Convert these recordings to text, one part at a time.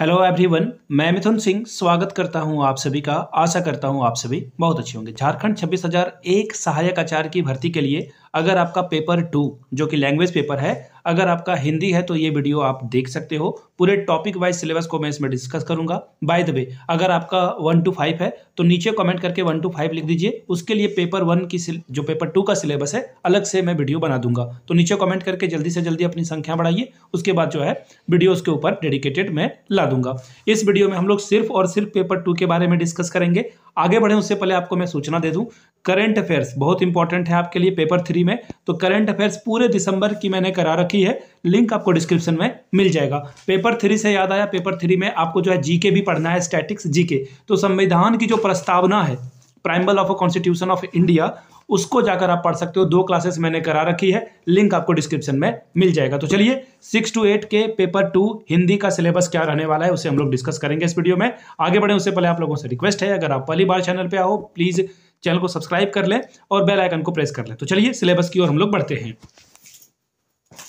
hello everyone मैं मिथुन सिंह स्वागत करता हूं आप सभी का आशा करता हूं आप सभी बहुत अच्छे होंगे झारखंड छब्बीस हजार एक सहायक आचार्य की भर्ती के लिए अगर आपका पेपर टू जो कि लैंग्वेज पेपर है अगर आपका हिंदी है तो ये वीडियो आप देख सकते हो पूरे टॉपिक वाइज सिलेबस को मैं इसमें डिस्कस करूंगा बाय द वे अगर आपका वन टू फाइव है तो नीचे कमेंट करके वन टू फाइव लिख दीजिए उसके लिए पेपर वन की जो पेपर टू का सिलेबस है अलग से मैं वीडियो बना दूंगा तो नीचे कमेंट करके जल्दी से जल्दी अपनी संख्या बढ़ाइए उसके बाद जो है वीडियो उसके ऊपर डेडिकेटेड मैं ला दूंगा इस वीडियो में हम लोग सिर्फ और सिर्फ पेपर टू के बारे में डिस्कस करेंगे आगे बढ़े उससे पहले आपको मैं सूचना दे दूं करंट अफेयर्स बहुत इंपॉर्टेंट है आपके लिए पेपर थ्री में तो करंट अफेयर्स पूरे दिसंबर की मैंने करा रखी की है लिंक आपको डिस्क्रिप्शन में मिल जाएगा पेपर थ्री से याद आया पेपर थ्री में आपको जो है जीके भी पढ़ना है स्टैटिक्स जीके तो संविधान की जो प्रस्तावना है preamble of a constitution of India उसको जाकर आप पढ़ सकते हो दो क्लासेस मैंने करा रखी है लिंक आपको डिस्क्रिप्शन में मिल जाएगा तो चलिए सिक्स टू एट के पेपर टू हिंदी का सिलेबस क्या रहने वाला है उसे हम लोग डिस्कस करेंगे इस वीडियो में आगे बढ़े उससे पहले आप लोगों से रिक्वेस्ट है अगर आप पहली बार चैनल पर आओ प्लीज़ चैनल को सब्सक्राइब कर लें और बेल आइकन को प्रेस कर लें तो चलिए सिलेबस की ओर हम लोग बढ़ते हैं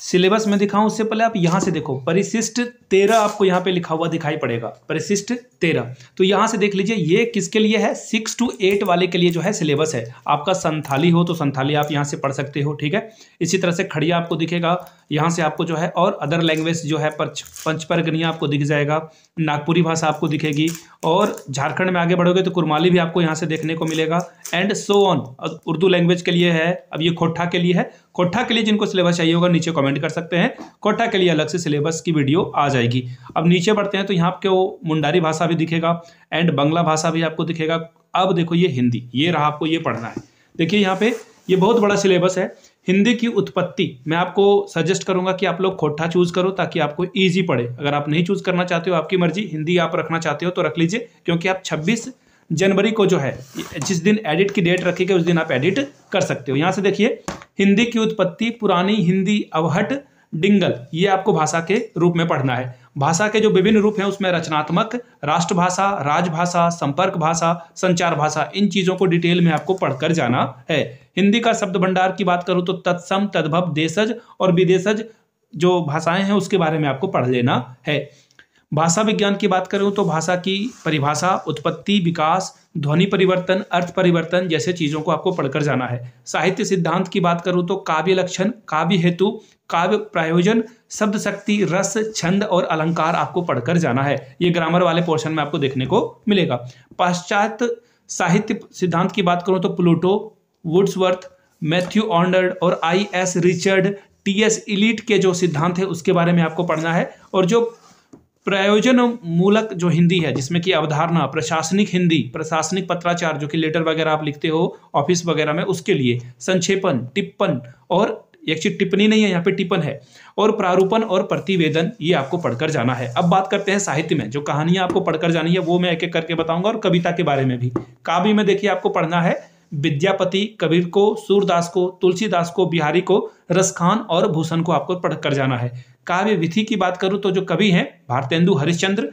सिलेबस में दिखाऊं उससे पहले आप यहाँ से देखो परिशिष्ट तेरह आपको यहाँ पे लिखा हुआ दिखाई पड़ेगा परिशिष्ट तेरह तो यहाँ से देख लीजिए ये किसके लिए है सिक्स टू एट वाले के लिए जो है सिलेबस है आपका संथाली हो तो संथाली आप यहाँ से पढ़ सकते हो ठीक है इसी तरह से खड़िया आपको दिखेगा यहाँ से आपको जो है और अदर लैंग्वेज जो है पंचपरगनिया आपको दिख जाएगा नागपुरी भाषा आपको दिखेगी और झारखंड में आगे बढ़ोगे तो कुरमाली भी आपको यहाँ से देखने को मिलेगा and so on Urdu language के लिए है अब ये खोटा के लिए है खोटा के लिए जिनको सिलेबस चाहिए होगा नीचे कॉमेंट ज्वाइन कर सकते हैं कोटा के लिए अलग से सिलेबस की वीडियो आ जाएगी अब नीचे बढ़ते हैं तो यहाँ आपके वो मुंडारी भाषा भी दिखेगा एंड बंगला भाषा भी आपको दिखेगा अब देखो ये हिंदी ये रहा आपको ये पढ़ना है देखिए यहाँ पे ये बहुत बड़ा सिलेबस है हिंदी की उत्पत्ति मैं आपको सजेस्ट करूंगा कि आप लोग खोटा चूज करो ताकि आपको इजी पड़े अगर आप नहीं चूज करना चाहते हो आपकी मर्जी हिंदी आप रखना चाहते हो तो रख लीजिए क्योंकि आप छब्बीस जनवरी को जो है जिस दिन एडिट की डेट रखी गई उस दिन आप एडिट कर सकते हो यहाँ से देखिए हिंदी की उत्पत्ति पुरानी हिंदी अवहट डिंगल ये आपको भाषा के रूप में पढ़ना है भाषा के जो विभिन्न रूप हैं उसमें रचनात्मक राष्ट्रभाषा राजभाषा संपर्क भाषा संचार भाषा इन चीज़ों को डिटेल में आपको पढ़कर जाना है हिंदी का शब्द भंडार की बात करूँ तो तत्सम तद्भव देशज और विदेशज जो भाषाएं हैं उसके बारे में आपको पढ़ लेना है भाषा विज्ञान की बात करूँ तो भाषा की परिभाषा उत्पत्ति विकास ध्वनि परिवर्तन अर्थ परिवर्तन जैसे चीज़ों को आपको पढ़कर जाना है साहित्य सिद्धांत की बात करूँ तो काव्य लक्षण काव्य हेतु काव्य प्रायोजन शब्द शक्ति रस छंद और अलंकार आपको पढ़कर जाना है ये ग्रामर वाले पोर्शन में आपको देखने को मिलेगा पाश्चात्य साहित्य सिद्धांत की बात करूँ तो प्लूटो वुड्सवर्थ मैथ्यू ऑर्नर्ड और I S Richard T S Eliot के जो सिद्धांत है उसके बारे में आपको पढ़ना है और जो प्रयोजन मूलक जो हिंदी है जिसमें कि अवधारणा प्रशासनिक हिंदी प्रशासनिक पत्राचार जो कि लेटर वगैरह आप लिखते हो ऑफिस वगैरह में उसके लिए संक्षेपण टिप्पण और चीज टिप्पणी नहीं है यहाँ पे टिप्पण है और प्रारूपण और प्रतिवेदन ये आपको पढ़कर जाना है अब बात करते हैं साहित्य में जो कहानियां आपको पढ़कर जानी है वो मैं एक एक करके बताऊंगा और कविता के बारे में भी काव्य में देखिए आपको पढ़ना है विद्यापति कबीर को सूरदास को तुलसीदास को बिहारी को रसखान और भूषण को आपको पढ़कर जाना है काव्य विधि की बात करूं तो जो कवि हैं भारतेंदु हरिश्चंद्र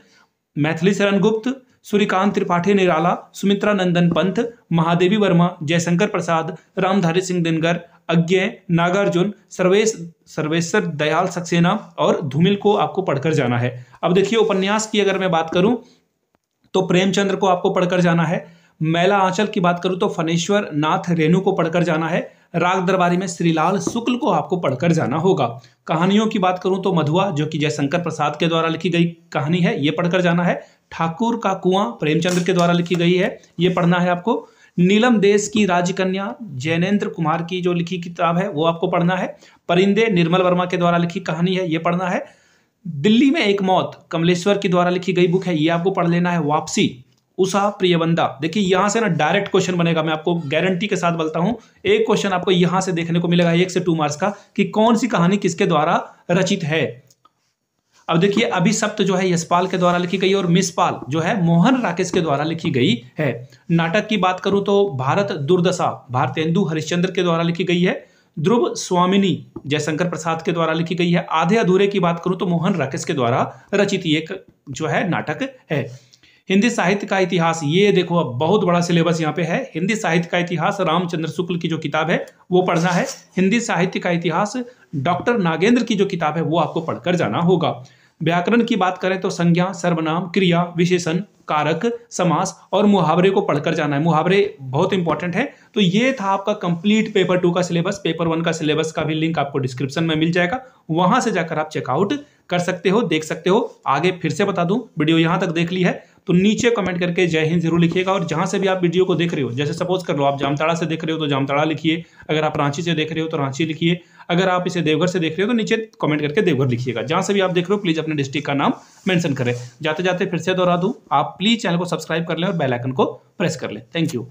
मैथिली शरण गुप्त सूर्यकांत त्रिपाठी निराला सुमित्रा नंदन पंथ महादेवी वर्मा जयशंकर प्रसाद रामधारी सिंह दिनगर अज्ञ नागार्जुन सर्वेश सर्वेश्वर दयाल सक्सेना और धूमिल को आपको पढ़कर जाना है अब देखिए उपन्यास की अगर मैं बात करूं तो प्रेमचंद्र को आपको पढ़कर जाना है मैला आंचल की बात करूं तो फनेश्वर नाथ रेणु को पढ़कर जाना है राग दरबारी में श्रीलाल शुक्ल को आपको पढ़कर जाना होगा कहानियों की बात करूं तो मधुआ जो कि जयशंकर प्रसाद के द्वारा लिखी गई कहानी है ये पढ़कर जाना है ठाकुर का कुआं प्रेमचंद्र के द्वारा लिखी गई है ये पढ़ना है आपको नीलम देश की राजकन्या जैनेन्द्र कुमार की जो लिखी किताब है वो आपको पढ़ना है परिंदे निर्मल वर्मा के द्वारा लिखी कहानी है ये पढ़ना है दिल्ली में एक मौत कमलेश्वर के द्वारा लिखी गई बुक है ये आपको पढ़ लेना है वापसी उषा प्रियवंदा देखिए यहाँ से ना डायरेक्ट क्वेश्चन बनेगा मैं आपको गारंटी के साथ बोलता हूँ एक क्वेश्चन आपको यहां से देखने को मिलेगा एक से टू मार्क्स का कि कौन सी कहानी किसके द्वारा रचित है अब देखिए अभिशप्त जो है यशपाल के द्वारा लिखी गई और मिसपाल जो है मोहन राकेश के द्वारा लिखी गई है नाटक की बात करूं तो भारत दुर्दशा भारतेंदु हरिश्चंद्र के द्वारा लिखी गई है ध्रुव स्वामिनी जयशंकर प्रसाद के द्वारा लिखी गई है आधे अधूरे की बात करूं तो मोहन राकेश के द्वारा रचित एक जो है नाटक है हिंदी साहित्य का इतिहास ये देखो अब बहुत बड़ा सिलेबस यहाँ पे है हिंदी साहित्य का इतिहास रामचंद्र शुक्ल की जो किताब है वो पढ़ना है हिंदी साहित्य का इतिहास डॉक्टर नागेंद्र की जो किताब है वो आपको पढ़कर जाना होगा व्याकरण की बात करें तो संज्ञा सर्वनाम क्रिया विशेषण कारक समास और मुहावरे को पढ़कर जाना है मुहावरे बहुत इंपॉर्टेंट है तो ये था आपका कंप्लीट पेपर टू का सिलेबस पेपर वन का सिलेबस का भी लिंक आपको डिस्क्रिप्शन में मिल जाएगा वहां से जाकर आप चेकआउट कर सकते हो देख सकते हो आगे फिर से बता दूं वीडियो यहां तक देख ली है तो नीचे कमेंट करके जय हिंद जरूर लिखिएगा और जहाँ से भी आप वीडियो को देख रहे हो जैसे सपोज कर लो आप जामताड़ा से देख रहे हो तो जामताड़ा लिखिए अगर आप रांची से देख रहे हो तो रांची लिखिए अगर आप इसे देवघर से देख रहे हो तो नीचे कमेंट करके देवघर लिखिएगा जहाँ से भी आप देख रहे हो प्लीज़ अपने डिस्ट्रिक्ट का नाम मेंशन करें जाते जाते फिर से दोहरा दूँ आप प्लीज़ चैनल को सब्सक्राइब कर लें और बेलाइकन को प्रेस कर लें थैंक यू